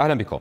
أهلا بكم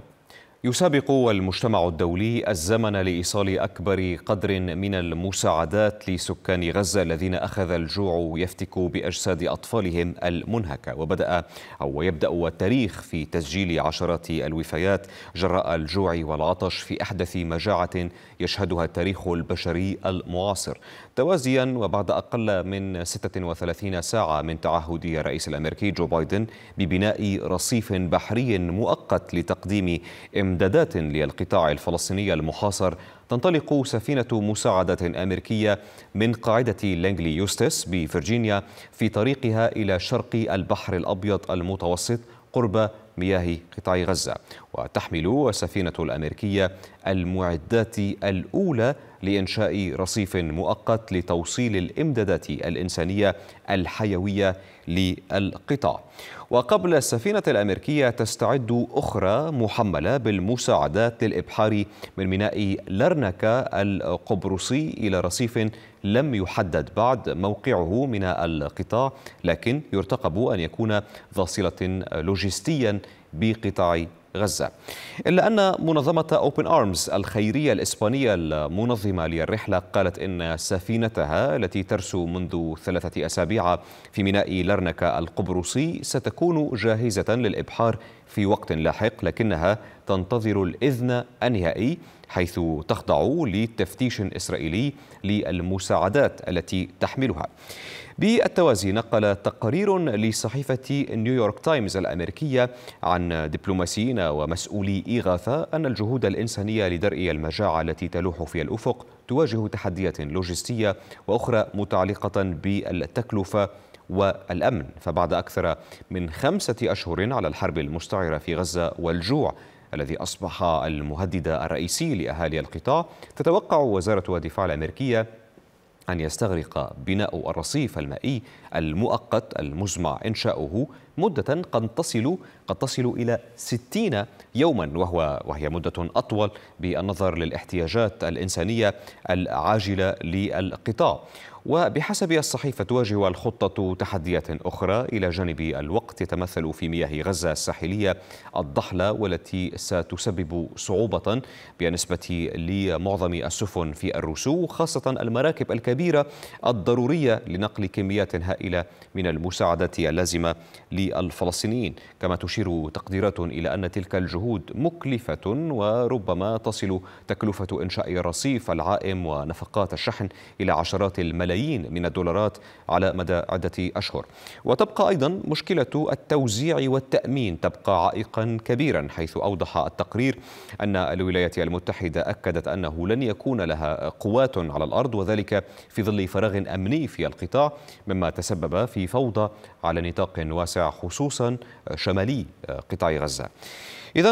يسابق المجتمع الدولي الزمن لإيصال أكبر قدر من المساعدات لسكان غزة الذين أخذ الجوع يفتك بأجساد أطفالهم المنهكة وبدأ أو يبدأ التاريخ في تسجيل عشرات الوفيات جراء الجوع والعطش في أحدث مجاعة يشهدها التاريخ البشري المعاصر توازيا وبعد أقل من 36 ساعة من تعهد الرئيس الأمريكي جو بايدن ببناء رصيف بحري مؤقت لتقديم إمدادات للقطاع الفلسطيني المحاصر تنطلق سفينة مساعدة أمريكية من قاعدة لانجلي يوستس بفرجينيا في طريقها إلى شرق البحر الأبيض المتوسط قرب مياه قطاع غزة وتحمل السفينة الأمريكية المعدات الأولى لإنشاء رصيف مؤقت لتوصيل الإمدادات الإنسانية الحيوية للقطاع وقبل السفينة الأمريكية تستعد أخرى محملة بالمساعدات للإبحار من ميناء لرنكا القبرصي إلى رصيف لم يحدد بعد موقعه من القطاع لكن يرتقب أن يكون ذا صلة لوجستيا بقطاع غزة إلا أن منظمة أوبن أرمز الخيرية الإسبانية المنظمة للرحلة قالت إن سفينتها التي ترسو منذ ثلاثة أسابيع في ميناء لرنكا القبرصي ستكون جاهزة للإبحار في وقت لاحق لكنها تنتظر الإذن النهائي حيث تخضع لتفتيش إسرائيلي للمساعدات التي تحملها بالتوازي نقل تقرير لصحيفة نيويورك تايمز الأمريكية عن دبلوماسيين ومسؤولي إغاثة أن الجهود الإنسانية لدرء المجاعة التي تلوح في الأفق تواجه تحديات لوجستية وأخرى متعلقة بالتكلفة والأمن فبعد أكثر من خمسة أشهر على الحرب المستعرة في غزة والجوع الذي أصبح المهدد الرئيسي لأهالي القطاع تتوقع وزارة الدفاع الأمريكية أن يستغرق بناء الرصيف المائي المؤقت المزمع إنشاؤه مدة قد تصل قد تصل إلى 60 يوما وهو وهي مدة أطول بالنظر للاحتياجات الإنسانية العاجلة للقطاع وبحسب الصحيفة تواجه الخطة تحديات أخرى إلى جانب الوقت يتمثل في مياه غزة الساحلية الضحلة والتي ستسبب صعوبة بالنسبة لمعظم السفن في الرسو خاصة المراكب الكبيرة الضرورية لنقل كميات هائلة من المساعدات اللازمة للفلسطينيين كما تشير تشير تقديرات إلى أن تلك الجهود مكلفة وربما تصل تكلفة إنشاء الرصيف العائم ونفقات الشحن إلى عشرات الملايين من الدولارات على مدى عدة أشهر وتبقى أيضا مشكلة التوزيع والتأمين تبقى عائقا كبيرا حيث أوضح التقرير أن الولايات المتحدة أكدت أنه لن يكون لها قوات على الأرض وذلك في ظل فراغ أمني في القطاع مما تسبب في فوضى على نطاق واسع خصوصا شمالي قطاع غزة إذا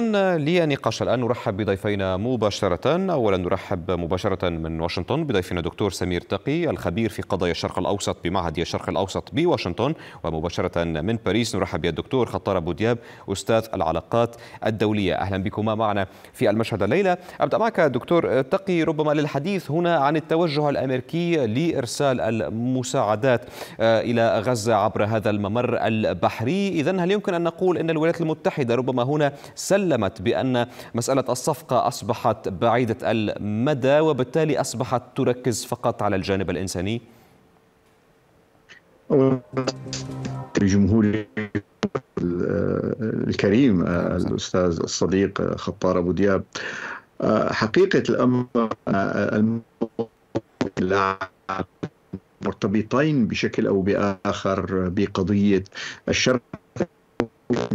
لنقاش الآن نرحب بضيفينا مباشرة أولا نرحب مباشرة من واشنطن بضيفنا دكتور سمير تقي الخبير في قضايا الشرق الأوسط بمعهد الشرق الأوسط بواشنطن ومباشرة من باريس نرحب بالدكتور خطار أبو دياب أستاذ العلاقات الدولية أهلا بكما معنا في المشهد الليلة أبدأ معك دكتور تقي ربما للحديث هنا عن التوجه الأمريكي لإرسال المساعدات آه، إلى غزة عبر هذا الممر البحري إذا هل يمكن أن نقول أن الولايات المتحدة ربما هنا سلمت بأن مسألة الصفقة أصبحت بعيدة المدى وبالتالي أصبحت تركز فقط على الجانب الإنساني؟ الجمهور الكريم الأستاذ الصديق خطار أبو دياب حقيقة الأمر مرتبطين بشكل او باخر بقضيه الشرق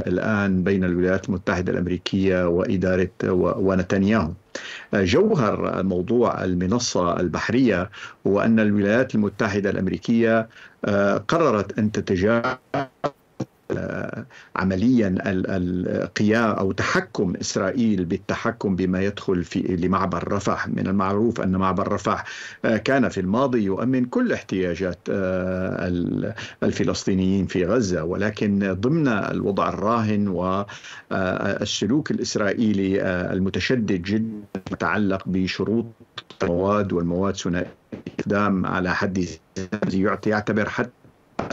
الآن بين الولايات المتحدة الأمريكية وإدارة ونتنياهو آه، جوهر موضوع المنصة البحرية هو أن الولايات المتحدة الأمريكية آه، قررت أن تتجاوز آه، عمليا القياء او تحكم اسرائيل بالتحكم بما يدخل في لمعبر رفح من المعروف ان معبر رفح آه، كان في الماضي يؤمن كل احتياجات آه، الفلسطينيين في غزه ولكن ضمن الوضع الراهن والسلوك الاسرائيلي المتشدد جدا يتعلق بشروط المواد والمواد ثنائيه الاقدام على حد يعتبر حتى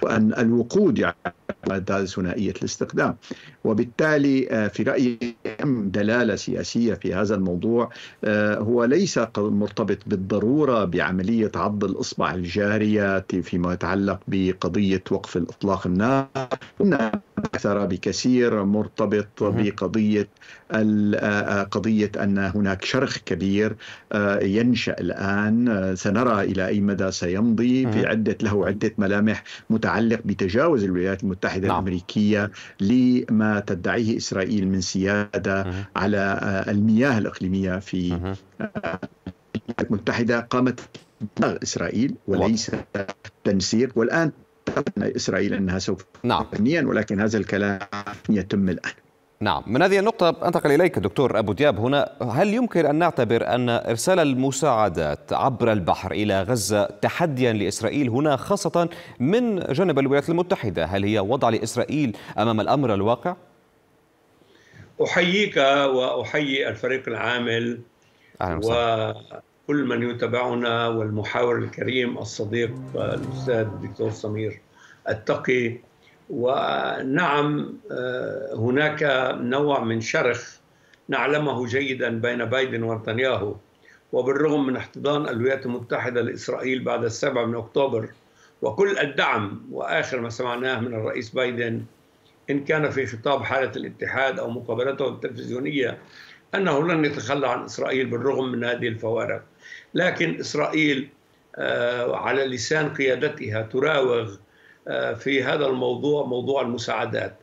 أن الوقود يعني القاعدة ثنائية الاستقدام وبالتالي آه، في رأيي أهم دلالة سياسية في هذا الموضوع آه، هو ليس مرتبط بالضرورة بعملية عض الإصبع الجارية فيما يتعلق بقضية وقف الإطلاق النار أثر بكثير مرتبط بقضية آه، آه، قضية أن هناك شرخ كبير آه، ينشأ الآن سنرى إلى أي مدى سيمضي في عدة له عدة ملامح متعلق بتجاوز الولايات المتحدة نعم. الأمريكية لما تدعيه إسرائيل من سيادة على المياه الإقليمية في الولايات المتحدة قامت إسرائيل وليس تنسيق والآن إسرائيل أنها سوف نعم فنيا ولكن هذا الكلام يتم الآن نعم من هذه النقطة أنتقل إليك دكتور أبو دياب هنا هل يمكن أن نعتبر أن إرسال المساعدات عبر البحر إلى غزة تحديا لإسرائيل هنا خاصة من جانب الولايات المتحدة هل هي وضع لإسرائيل أمام الأمر الواقع؟ أحييك وأحيي الفريق العامل أهلا وسهلا كل من يتابعنا والمحاور الكريم الصديق الأستاذ الدكتور سمير التقي ونعم آه، هناك نوع من شرخ نعلمه جيدا بين بايدن ونتنياهو وبالرغم من احتضان الولايات المتحدة لإسرائيل بعد السابع من أكتوبر وكل الدعم وآخر ما سمعناه من الرئيس بايدن إن كان في خطاب حالة الاتحاد أو مقابلته التلفزيونية أنه لن يتخلى عن إسرائيل بالرغم من هذه الفوارق لكن إسرائيل آه، على لسان قيادتها تراوغ آه، في هذا الموضوع موضوع المساعدات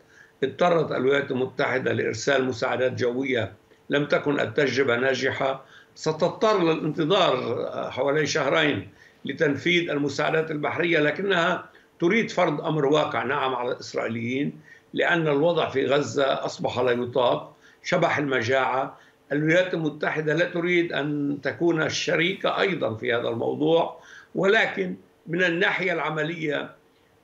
اضطرت الولايات المتحدة لإرسال مساعدات جوية لم تكن التجربة ناجحة ستضطر للانتظار آه، حوالي شهرين لتنفيذ المساعدات البحرية لكنها تريد فرض أمر واقع نعم على الإسرائيليين لأن الوضع في غزة أصبح لا يطاق شبح المجاعة الولايات المتحدة لا تريد أن تكون الشريكة أيضا في هذا الموضوع ولكن من الناحية العملية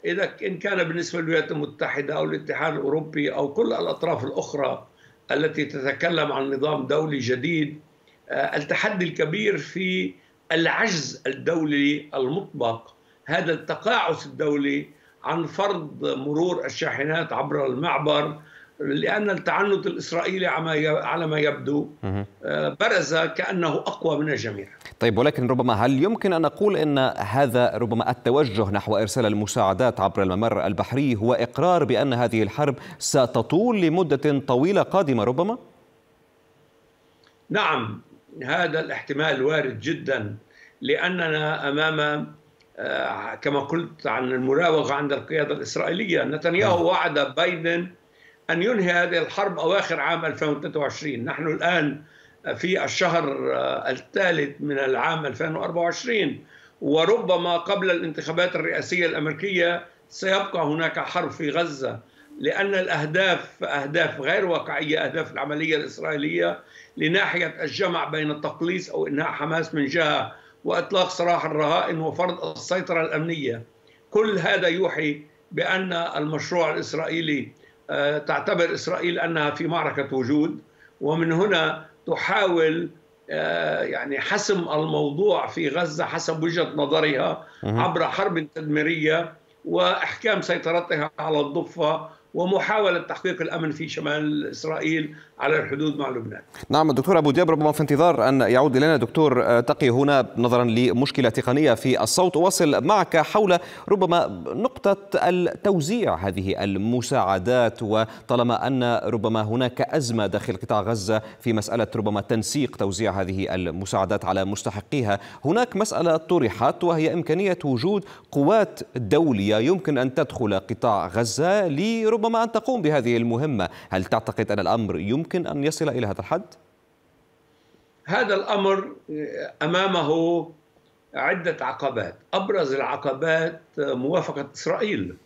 إذا إن كان بالنسبة للولايات المتحدة أو الاتحاد الأوروبي أو كل الأطراف الأخرى التي تتكلم عن نظام دولي جديد آه، التحدي الكبير في العجز الدولي المطبق هذا التقاعس الدولي عن فرض مرور الشاحنات عبر المعبر لأن التعنت الإسرائيلي على ما يبدو آه، برز كأنه أقوى من الجميع طيب ولكن ربما هل يمكن أن نقول أن هذا ربما التوجه نحو إرسال المساعدات عبر الممر البحري هو إقرار بأن هذه الحرب ستطول لمدة طويلة قادمة ربما؟ نعم هذا الاحتمال وارد جدا لأننا أمام آه، كما قلت عن المراوغة عند القيادة الإسرائيلية نتنياهو وعد بايدن أن ينهي هذه الحرب أواخر عام 2023 نحن الآن في الشهر الثالث من العام 2024 وربما قبل الانتخابات الرئاسية الأمريكية سيبقى هناك حرب في غزة لأن الأهداف أهداف غير واقعية أهداف العملية الإسرائيلية لناحية الجمع بين التقليص أو إنهاء حماس من جهة وإطلاق سراح الرهائن وفرض السيطرة الأمنية كل هذا يوحي بأن المشروع الإسرائيلي آه، تعتبر اسرائيل انها في معركه وجود ومن هنا تحاول آه، يعني حسم الموضوع في غزه حسب وجهه نظرها عبر حرب تدميريه واحكام سيطرتها على الضفه ومحاولة تحقيق الأمن في شمال إسرائيل على الحدود مع لبنان نعم الدكتور أبو دياب ربما في انتظار أن يعود إلينا دكتور آه، تقي هنا نظرا لمشكلة تقنية في الصوت وصل معك حول ربما نقطة التوزيع هذه المساعدات وطالما أن ربما هناك أزمة داخل قطاع غزة في مسألة ربما تنسيق توزيع هذه المساعدات على مستحقيها هناك مسألة طرحت وهي إمكانية وجود قوات دولية يمكن أن تدخل قطاع غزة لربما ربما أن تقوم بهذه المهمة هل تعتقد أن الأمر يمكن أن يصل إلى هذا الحد؟ هذا الأمر أمامه عدة عقبات أبرز العقبات موافقة إسرائيل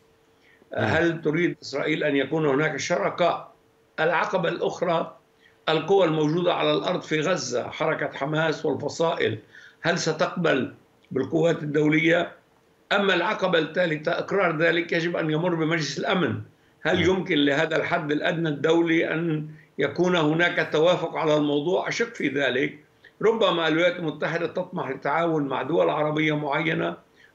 هل تريد إسرائيل أن يكون هناك شركاء العقبة الأخرى القوى الموجودة على الأرض في غزة حركة حماس والفصائل هل ستقبل بالقوات الدولية أما العقبة الثالثة إقرار ذلك يجب أن يمر بمجلس الأمن هل نعم. يمكن لهذا الحد الادنى الدولي ان يكون هناك توافق على الموضوع؟ اشك في ذلك. ربما الولايات المتحده تطمح للتعاون مع دول عربيه معينه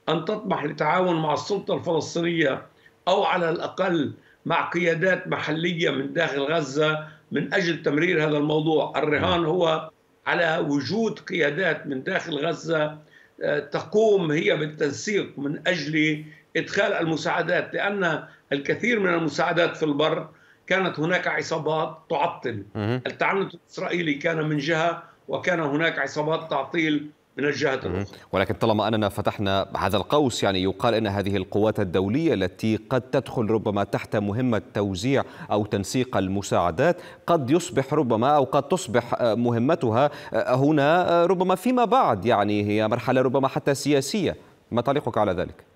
ان تطمح للتعاون مع السلطه الفلسطينيه او على الاقل مع قيادات محليه من داخل غزه من اجل تمرير هذا الموضوع، الرهان نعم. هو على وجود قيادات من داخل غزه آه، تقوم هي بالتنسيق من اجل ادخال المساعدات لان الكثير من المساعدات في البر كانت هناك عصابات تعطل التعنت الإسرائيلي كان من جهة وكان هناك عصابات تعطيل من الجهة الأخرى ولكن طالما أننا فتحنا هذا القوس يعني يقال أن هذه القوات الدولية التي قد تدخل ربما تحت مهمة توزيع أو تنسيق المساعدات قد يصبح ربما أو قد تصبح آه، مهمتها آه، هنا آه، ربما فيما بعد يعني هي مرحلة ربما حتى سياسية ما تعليقك على ذلك؟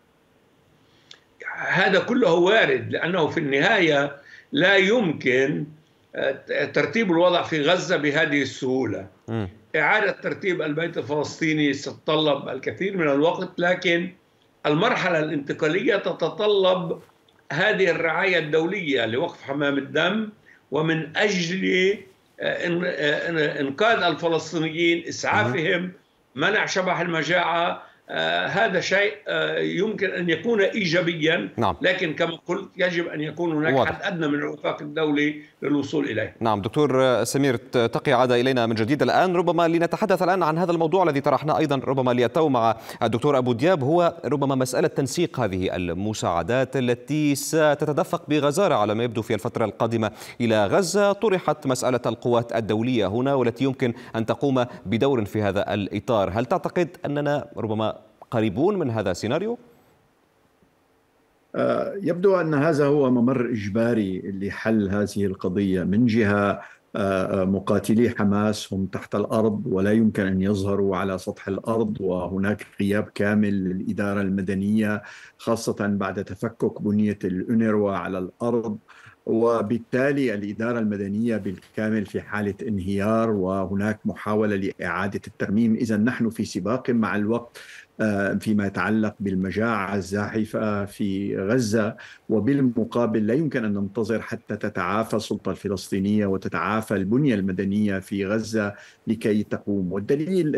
هذا كله وارد لأنه في النهاية لا يمكن آه، ترتيب الوضع في غزة بهذه السهولة م. إعادة ترتيب البيت الفلسطيني ستتطلب الكثير من الوقت لكن المرحلة الانتقالية تتطلب هذه الرعاية الدولية لوقف حمام الدم ومن أجل آه، آه، إنقاذ الفلسطينيين إسعافهم منع شبح المجاعة آه، هذا شيء آه، يمكن ان يكون ايجابيا نعم. لكن كما قلت يجب ان يكون هناك واضح. حد ادنى من الوفاق الدولي للوصول اليه. نعم دكتور آه، سمير تقي عاد الينا من جديد الان ربما لنتحدث الان عن هذا الموضوع الذي طرحناه ايضا ربما ليتو مع الدكتور ابو دياب هو ربما مساله تنسيق هذه المساعدات التي ستتدفق بغزاره على ما يبدو في الفتره القادمه الى غزه طرحت مساله القوات الدوليه هنا والتي يمكن ان تقوم بدور في هذا الاطار، هل تعتقد اننا ربما قريبون من هذا السيناريو؟ آه، يبدو ان هذا هو ممر اجباري لحل هذه القضيه من جهه آه، آه، مقاتلي حماس هم تحت الارض ولا يمكن ان يظهروا على سطح الارض وهناك غياب كامل للاداره المدنيه خاصه بعد تفكك بنيه الأنروا على الارض وبالتالي الإدارة المدنية بالكامل في حالة انهيار وهناك محاولة لإعادة الترميم إذا نحن في سباق مع الوقت آه، فيما يتعلق بالمجاعة الزاحفة في غزة وبالمقابل لا يمكن أن ننتظر حتى تتعافى السلطة الفلسطينية وتتعافى البنية المدنية في غزة لكي تقوم والدليل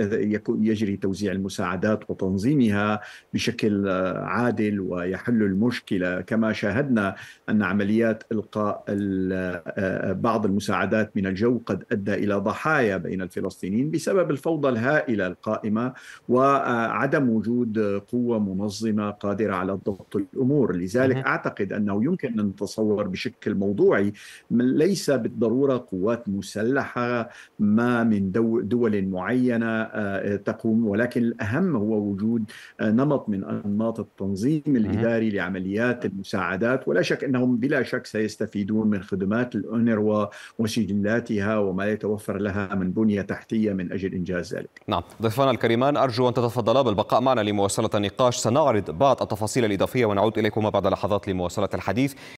يجري توزيع المساعدات وتنظيمها بشكل آه، عادل ويحل المشكلة كما شاهدنا أن عمليات إلقاء آه، بعض المساعدات من الجو قد أدى إلى ضحايا بين الفلسطينيين بسبب الفوضى الهائلة القائمة وعدم وجود قوة منظمة قادرة على ضبط الأمور لذلك أعتقد أنه يمكن أن نتصور بشكل موضوعي ليس بالضرورة قوات مسلحة ما من دول معينة آه، تقوم ولكن الأهم هو وجود آه، نمط من أنماط التنظيم الإداري لعمليات المساعدات ولا شك أنهم بلا شك سيستفيدون من خدمات الأونروا وسجلاتها وما يتوفر لها من بنية تحتية من أجل إنجاز ذلك نعم ضيفنا الكريمان أرجو أن تتفضلا بالبقاء معنا لمواصلة النقاش سنعرض بعض التفاصيل الإضافية ونعود إليكم بعد لحظات لمواصلة الحديث